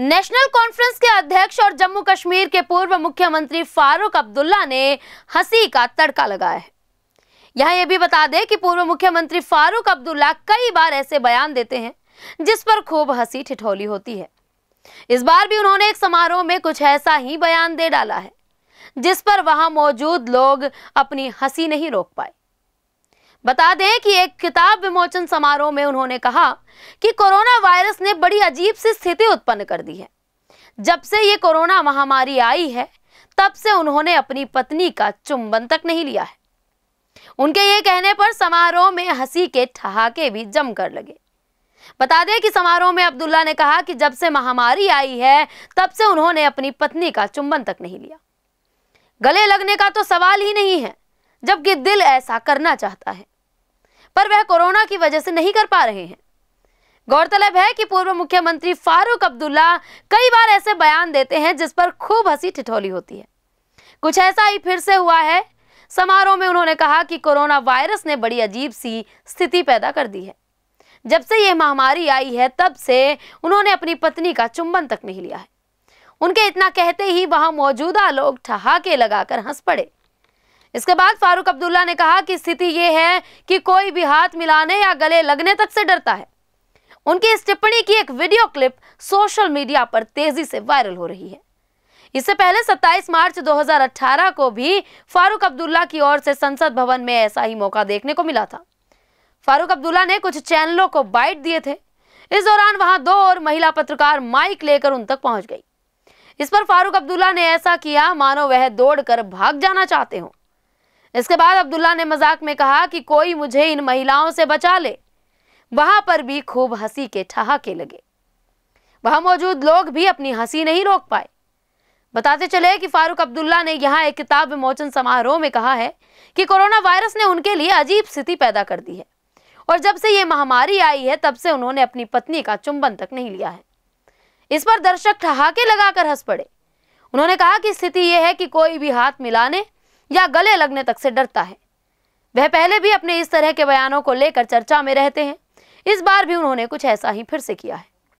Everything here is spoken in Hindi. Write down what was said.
नेशनल कॉन्फ्रेंस के अध्यक्ष और जम्मू कश्मीर के पूर्व मुख्यमंत्री फारूक अब्दुल्ला ने हंसी का तड़का लगाया है यह यह भी बता दें कि पूर्व मुख्यमंत्री फारूक अब्दुल्ला कई बार ऐसे बयान देते हैं जिस पर खूब हंसी ठिठोली होती है इस बार भी उन्होंने एक समारोह में कुछ ऐसा ही बयान दे डाला है जिस पर वहां मौजूद लोग अपनी हंसी नहीं रोक पाए बता दें कि एक किताब विमोचन समारोह में उन्होंने कहा कि कोरोना वायरस ने बड़ी अजीब सी स्थिति उत्पन्न कर दी है जब से ये कोरोना महामारी आई है तब से उन्होंने अपनी पत्नी का चुंबन तक नहीं लिया है उनके ये कहने पर समारोह में हंसी के ठहाके भी जमकर लगे बता दें कि समारोह में अब्दुल्ला ने कहा कि जब से महामारी आई है तब से उन्होंने अपनी पत्नी का चुंबन तक नहीं लिया गले लगने का तो सवाल ही नहीं है जबकि दिल ऐसा करना चाहता है पर वह कोरोना की वजह से नहीं कर पा रहे हैं गौरतलब है कि पूर्व मुख्यमंत्री फारूक अब्दुल्ला कई बार ऐसे बयान देते हैं जिस पर खूब हंसी ठिठोली होती है कुछ ऐसा ही फिर से हुआ है समारोह में उन्होंने कहा कि कोरोना वायरस ने बड़ी अजीब सी स्थिति पैदा कर दी है जब से यह महामारी आई है तब से उन्होंने अपनी पत्नी का चुंबन तक नहीं लिया है उनके इतना कहते ही वहां मौजूदा लोग ठहाके लगाकर हंस पड़े इसके बाद फारूक अब्दुल्ला ने कहा कि स्थिति यह है कि कोई भी हाथ मिलाने या गले लगने तक से डरता है उनकी इस टिप्पणी की एक वीडियो क्लिप सोशल मीडिया पर तेजी से वायरल हो रही है इससे पहले 27 मार्च 2018 को भी फारूक अब्दुल्ला की ओर से संसद भवन में ऐसा ही मौका देखने को मिला था फारूक अब्दुल्ला ने कुछ चैनलों को बाइट दिए थे इस दौरान वहां दो और महिला पत्रकार माइक लेकर उन तक पहुंच गई इस पर फारूक अब्दुल्ला ने ऐसा किया मानो वह दौड़कर भाग जाना चाहते हों इसके बाद अब्दुल्ला ने मजाक में कहा कि कोई मुझे इन महिलाओं से बचा ले वहां पर भी खूब हंसी के ठहाके लगे वहां मौजूद लोग भी अपनी हंसी नहीं रोक पाए बताते चले कि फारूक अब्दुल्ला ने यहाँ एक किताब विमोचन समारोह में कहा है कि कोरोना वायरस ने उनके लिए अजीब स्थिति पैदा कर दी है और जब से ये महामारी आई है तब से उन्होंने अपनी पत्नी का चुंबन तक नहीं लिया है इस पर दर्शक ठहाके लगाकर हंस पड़े उन्होंने कहा कि स्थिति यह है कि कोई भी हाथ मिलाने या गले लगने तक से डरता है वह पहले भी अपने इस तरह के बयानों को लेकर चर्चा में रहते हैं इस बार भी उन्होंने कुछ ऐसा ही फिर से किया है